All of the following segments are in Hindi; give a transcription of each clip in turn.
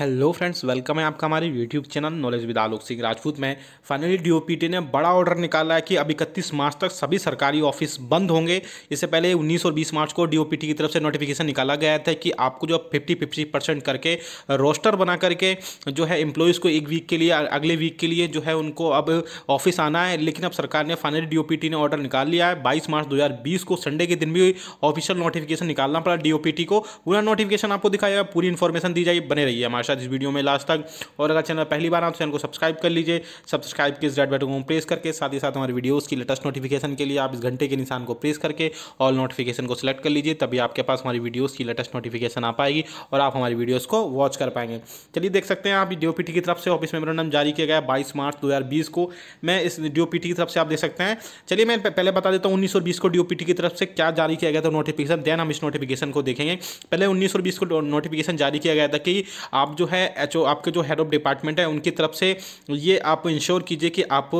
हेलो फ्रेंड्स वेलकम है आपका हमारे YouTube channel knowledge with Alok Singh Rajput में फाइनली डीओपीटी ने बड़ा ऑर्डर निकाला है कि अब इकतीस मार्च तक सभी सरकारी ऑफिस बंद होंगे इससे पहले 19 और 20 मार्च को डीओपीटी की तरफ से नोटिफिकेशन निकाला गया था कि आपको जो फिफ्टी फिफ्टी परसेंट करके रोस्टर बना करके जो है एम्प्लॉयज़ को एक वीक के लिए अगले वीक के लिए जो है उनको अब ऑफिस आना है लेकिन अब सरकार ने फाइनली डी ने ऑर्डर निकाल लिया है बाईस मार्च दो को संडे के दिन भी ऑफिशियल नोटिफिकेशन निकालना पड़ा डी को पूरा नोटिफिकेशन आपको दिखाया पूरी इन्फॉर्मेशन दी जाए बने रही है हमारे साथ इस वीडियो में लास्ट तक और अगर चैनल पहली बार आप तो चैनल को सब्सक्राइब कर लीजिए सब्सक्राइब के इस रेड बटन को प्रेस करके साथ ही साथ हमारे वीडियोज़ की लेटेस्ट नोटिफिकेशन के लिए आप इस घंटे के निशान को प्रेस करके ऑल नोटिफिकेशन को सिलेक्ट कर लीजिए तभी आपके पास हमारी वीडियोज़ की लेटेस्ट नोटिफिकेशन आ पाएगी और आप हमारी वीडियोज़ को वॉच कर पाएंगे चलिए देख सकते हैं आप डीओपीटी की तरफ से ऑफिस मेमोरेंडम जारी किया गया बाईस मार्च दो को मैं इस डीओपीटी की तरफ से आप देख सकते हैं चलिए मैं पहले बता देता हूँ उन्नीस को डीओपीटी की तरफ से क्या जारी किया गया था नोटिफिकेशन देन हम इस नोटिफिकेशन को देखेंगे पहले उन्नीस को नोटिफिकेशन जारी किया गया था कि आप आप जो है एच आपके जो हेड ऑफ डिपार्टमेंट है उनकी तरफ से ये आप इंश्योर कीजिए कि आप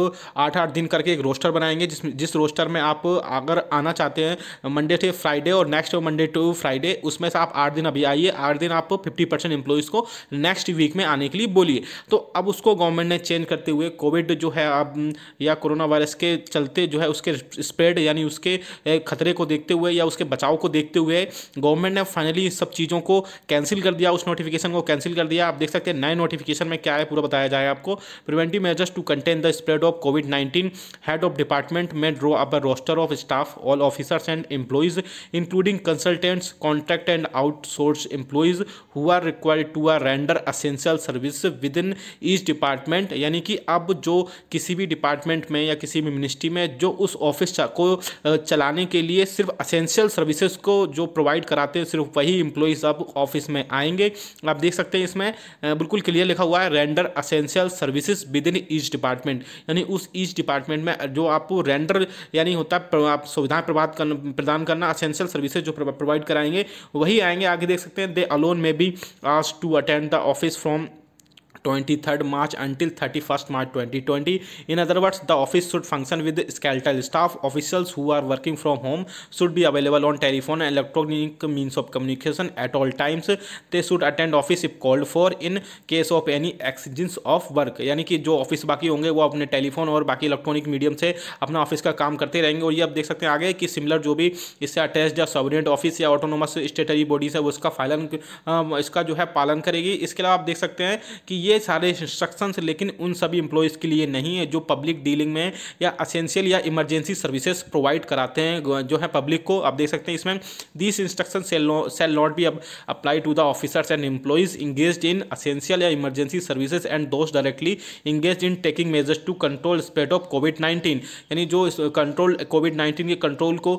आठ आठ दिन करके एक रोस्टर बनाएंगे जिस जिस रोस्टर में आप अगर आना चाहते हैं मंडे टू फ्राइडे और नेक्स्ट मंडे टू फ्राइडे उसमें से आप आठ दिन अभी आइए आठ दिन आप फिफ्टी परसेंट इंप्लॉयज़ को नेक्स्ट वीक में आने के लिए बोलिए तो अब उसको गवर्नमेंट ने चेंज करते हुए कोविड जो है अब या कोरोना वायरस के चलते जो है उसके स्प्रेड यानी उसके खतरे को देखते हुए या उसके बचाव को देखते हुए गवर्नमेंट ने फाइनली सब चीज़ों को कैंसिल कर दिया उस नोटिफिकेशन को कैंसिल कर दिया आप देख सकते हैं नए नोटिफिकेशन में क्या है पूरा बताया जाए आपको preventive measures to contain the spread of COVID nineteen head of department में draw up roster of staff all officers and employees including consultants contract and outsource employees who are required to are render essential service within each department यानी कि अब जो किसी भी डिपार्टमेंट में या किसी भी मिनिस्ट्री में जो उस ऑफिस को चलाने के लिए सिर्फ असेंशियल सर्विसेज को जो प्रोवाइड कराते हैं सिर्फ वही एम्प्लॉयज़ अब ऑफिस में आएंगे आप देख सकते हैं इसमें बिल्कुल क्लियर लिखा हुआ है render essential services within each department यानी उस ईच डिपार्टमेंट में जो आपको रेंडर यानी होता है आप सुविधाएं प्रभात कर, प्रदान करना असेंशियल सर्विसेज जो प्रोवाइड कराएंगे वही आएंगे आगे देख सकते हैं दे अलोन में बी आज to attend the office from 23rd March until 31st March 2020. In other words, the office should function with skeletal staff. Officials who are working from home should be available on telephone and electronic means of communication at all times. They should attend office if called for in case of any exigencies of work यानी कि जो ऑफिस बाकी होंगे वो अपने टेलीफोन और बाकी इलेक्ट्रॉनिक मीडियम से अपना ऑफिस का काम करते रहेंगे और ये आप देख सकते हैं आगे कि सिमिलर जो भी इससे अटैच या सबनेट ऑफिस या ऑटोनोमस स्टेटरी बॉडीज है वो इसका फालन इसका जो है पालन करेगी इसके अलावा आप देख सकते हैं कि ये ये सारे इंस्ट्रक्शंस लेकिन उन सभी इंप्लॉयज के लिए नहीं है जो पब्लिक डीलिंग में या असेंशियल या इमरजेंसी सर्विसेज प्रोवाइड कराते हैं जो है पब्लिक को आप देख सकते हैं इसमें this instruction shall not be apply to the officers and employees engage in essential या emergency services and those directly engage in taking measures to control spread of COVID nineteen यानी जो कंट्रोल कोविड नाइन्टीन के कंट्रोल को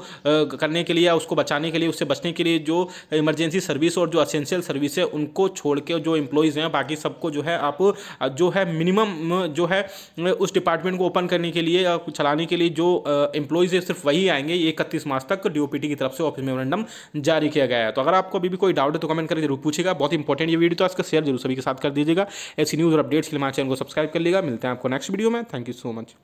करने के लिए या उसको बचाने के लिए उससे बचने के लिए जो इमरजेंसी सर्विस और जो असेंशियल सर्विस है उनको छोड़ के जो एम्प्लॉयज़ हैं बाकी सबको जो है आप जो है मिनिमम जो है उस डिपार्टमेंट को ओपन करने के लिए चलाने के लिए जो एम्प्लॉयज़ है सिर्फ वही आएंगे ये इकतीस मार्च तक डी की तरफ से ऑफिस मेमोरेंडम जारी किया गया है तो अगर आपको अभी भी कोई डाउट है तो कमेंट करके जरूर पूछेगा बहुत इंपॉर्टेंट ये वीडियो तो इसका शेयर जरूर सभी के साथ कर दीजिएगा ऐसी न्यूज़ और अपडेट्स के लिए हमारे चैनल को सब्सक्राइब कर लेगा मिलते हैं आपको नेक्स्ट वीडियो में थैंक यू सो मच